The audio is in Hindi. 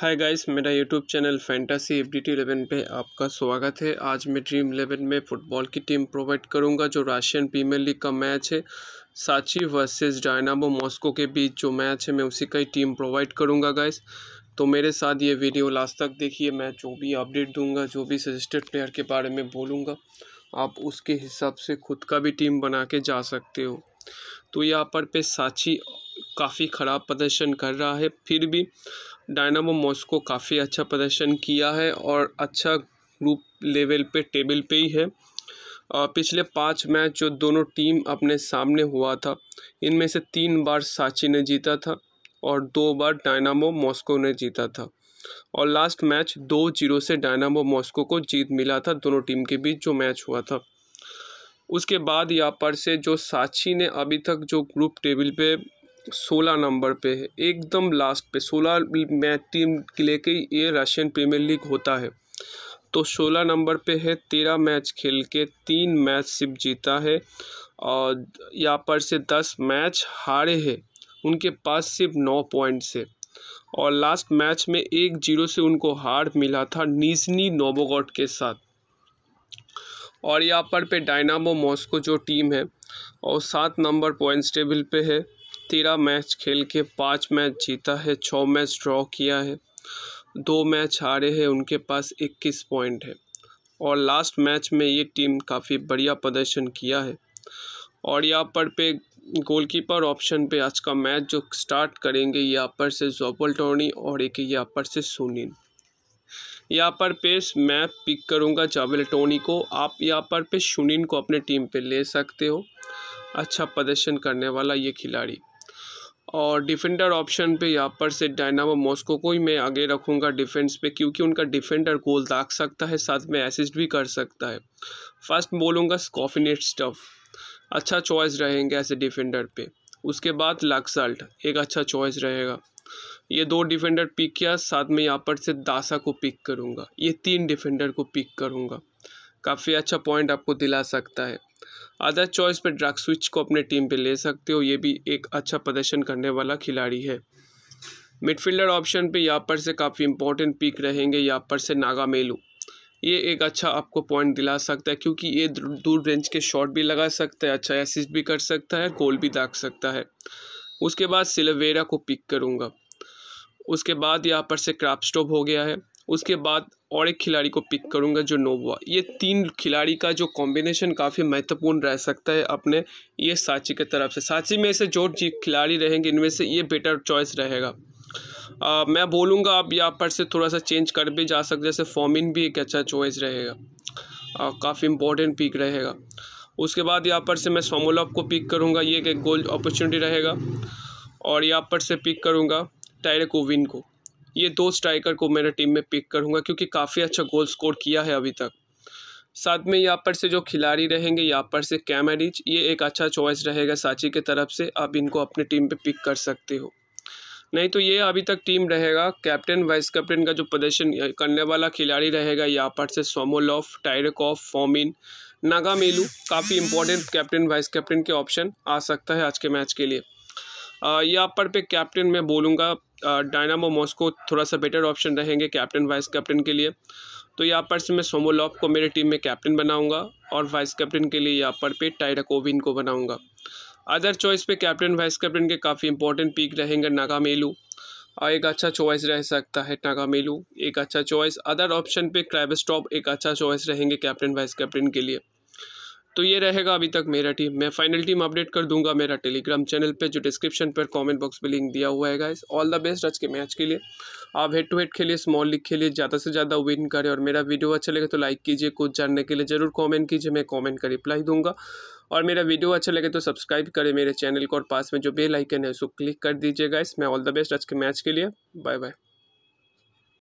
हाय गाइस मेरा YouTube channel fantasy F D eleven पे आपका स्वागत है आज मैं ड्रीम इलेवन में फुटबॉल की टीम प्रोवाइड करूंगा जो रशियन प्रीमियर लीग का मैच है साची वर्सेस डायनामो मॉस्को के बीच जो मैच है मैं उसी का ही टीम प्रोवाइड करूंगा गाइस तो मेरे साथ ये वीडियो लास्ट तक देखिए मैं जो भी अपडेट दूँगा जो भी सजेस्टेड प्लेयर के बारे में बोलूँगा आप उसके हिसाब से खुद का भी टीम बना के जा सकते हो तो यहाँ पर पे साची काफ़ी ख़राब प्रदर्शन कर रहा है फिर भी डायनामो मॉस्को काफ़ी अच्छा प्रदर्शन किया है और अच्छा ग्रुप लेवल पे टेबल पे ही है पिछले पाँच मैच जो दोनों टीम अपने सामने हुआ था इनमें से तीन बार साची ने जीता था और दो बार डायनामो मॉस्को ने जीता था और लास्ट मैच दो जीरो से डायनामो मॉस्को को जीत मिला था दोनों टीम के बीच जो मैच हुआ था उसके बाद यहाँ पर से जो साक्षी ने अभी तक जो ग्रुप टेबल पे सोलह नंबर पे है एकदम लास्ट पे सोलह मैच टीम के के ये रशियन प्रीमियर लीग होता है तो सोलह नंबर पे है तेरह मैच खेल के तीन मैच सिर्फ जीता है और यहाँ पर से दस मैच हारे हैं उनके पास सिर्फ नौ पॉइंट है और लास्ट मैच में एक जीरो से उनको हार मिला था निजनी नोबोगॉट के साथ और यहाँ पर पे डायनामो मॉस्को जो टीम है और सात नंबर पॉइंट्स टेबल पे है तेरह मैच खेल के पाँच मैच जीता है छः मैच ड्रॉ किया है दो मैच हारे हैं उनके पास इक्कीस पॉइंट है और लास्ट मैच में ये टीम काफ़ी बढ़िया प्रदर्शन किया है और यहाँ पर पे गोलकीपर ऑप्शन पे आज का मैच जो स्टार्ट करेंगे यहाँ पर से जोबल टोनी और एक यहाँ पर से सुनील यहाँ पर पे मैं पिक करूँगा जावेल टोनी को आप यहाँ पर पे सुनील को अपने टीम पे ले सकते हो अच्छा प्रदर्शन करने वाला ये खिलाड़ी और डिफेंडर ऑप्शन पे यहाँ पर से डायनामो मॉस्को को ही मैं आगे रखूँगा डिफेंस पे क्योंकि उनका डिफेंडर गोल दाग सकता है साथ में असिस्ट भी कर सकता है फर्स्ट बोलूँगा स्कॉफिनेट स्टफ अच्छा चॉइस रहेंगे ऐसे डिफेंडर पे उसके बाद लक्सल्ट एक अच्छा चॉइस रहेगा ये दो डिफेंडर पिक किया साथ में यहाँ पर से दासा को पिक करूँगा ये तीन डिफेंडर को पिक करूँगा काफ़ी अच्छा पॉइंट आपको दिला सकता है अदर चॉइस पर स्विच को अपने टीम पे ले सकते हो ये भी एक अच्छा प्रदर्शन करने वाला खिलाड़ी है मिडफील्डर ऑप्शन पे पर से काफ़ी इंपॉर्टेंट पिक रहेंगे यहाँ पर से नागा मेलू ये एक अच्छा आपको पॉइंट दिला सकता है क्योंकि ये दूर रेंज के शॉट भी लगा सकता है अच्छा एसिस्ट भी कर सकता है गोल भी दाग सकता है उसके बाद सिलवेरा को पिक करूँगा उसके बाद यहाँ पर से क्राप स्टॉप हो गया है उसके बाद और एक खिलाड़ी को पिक करूंगा जो नोवा ये तीन खिलाड़ी का जो कॉम्बिनेशन काफ़ी महत्वपूर्ण रह सकता है अपने ये साची के तरफ से साची में से जो खिलाड़ी रहेंगे इनमें से ये बेटर चॉइस रहेगा आ, मैं बोलूँगा आप यहाँ पर से थोड़ा सा चेंज कर भी जा सकते जैसे फॉमिन भी एक अच्छा चॉइस रहेगा काफ़ी इम्पोर्टेंट पिक रहेगा उसके बाद यहाँ पर से मैं सोमोलॉप को पिक करूँगा ये एक गोल अपॉर्चुनिटी रहेगा और यहाँ पर से पिक करूँगा कोविन को ये दो स्ट्राइकर को मैंने टीम में पिक करूँगा क्योंकि काफ़ी अच्छा गोल स्कोर किया है अभी तक साथ में यहाँ पर से जो खिलाड़ी रहेंगे यहाँ पर से कैमरिज ये एक अच्छा चॉइस रहेगा साची के तरफ से आप इनको अपने टीम पे पिक कर सकते हो नहीं तो ये अभी तक टीम रहेगा कैप्टन वाइस कैप्टन का जो प्रदर्शन करने वाला खिलाड़ी रहेगा यहाँ पर से सोमोलॉफ टायरकॉफ फॉमिन नागा मेलू काफ़ी इंपॉर्टेंट कैप्टन वाइस कैप्टन के ऑप्शन आ सकता है आज के मैच के लिए यहाँ पर पे कैप्टन मैं बोलूँगा डायनामो मॉस्को थोड़ा सा बेटर ऑप्शन रहेंगे कैप्टन वाइस कैप्टन के लिए तो यहाँ पर से मैं सोमोलॉप को मेरे टीम में कैप्टन बनाऊंगा और वाइस कैप्टन के लिए यहाँ पर पे कोविन को बनाऊंगा अदर चॉइस पे कैप्टन वाइस कैप्टन के काफ़ी इंपॉर्टेंट पीक रहेंगे नागामेलू और एक अच्छा चॉइस रह सकता है नागामेलू एक अच्छा चॉइस अदर ऑप्शन पे क्राइबस्टॉप एक अच्छा चॉइस रहेंगे कैप्टन वाइस कैप्टन के लिए तो ये रहेगा अभी तक मेरा टीम मैं फाइनल टीम अपडेट कर दूंगा मेरा टेलीग्राम चैनल पे जो डिस्क्रिप्शन पर कमेंट बॉक्स पे लिंक दिया हुआ है गाइस ऑल द बेस्ट आज के मैच के लिए आप हेड टू हेड खेलिए स्मॉल लीग खेलिए ज़्यादा से ज़्यादा विन करें और मेरा वीडियो अच्छा लगे तो लाइक कीजिए कुछ जानने के लिए ज़रूर कॉमेंट कीजिए मैं कॉमेंट का रिप्लाई दूंगा और मेरा वीडियो अच्छा लगे तो सब्सक्राइब करें मेरे चैनल को और पास में जो बेलाइकन है उसको क्लिक कर दीजिएगा इसमें ऑल द बेस्ट आज के मैच के लिए बाय बाय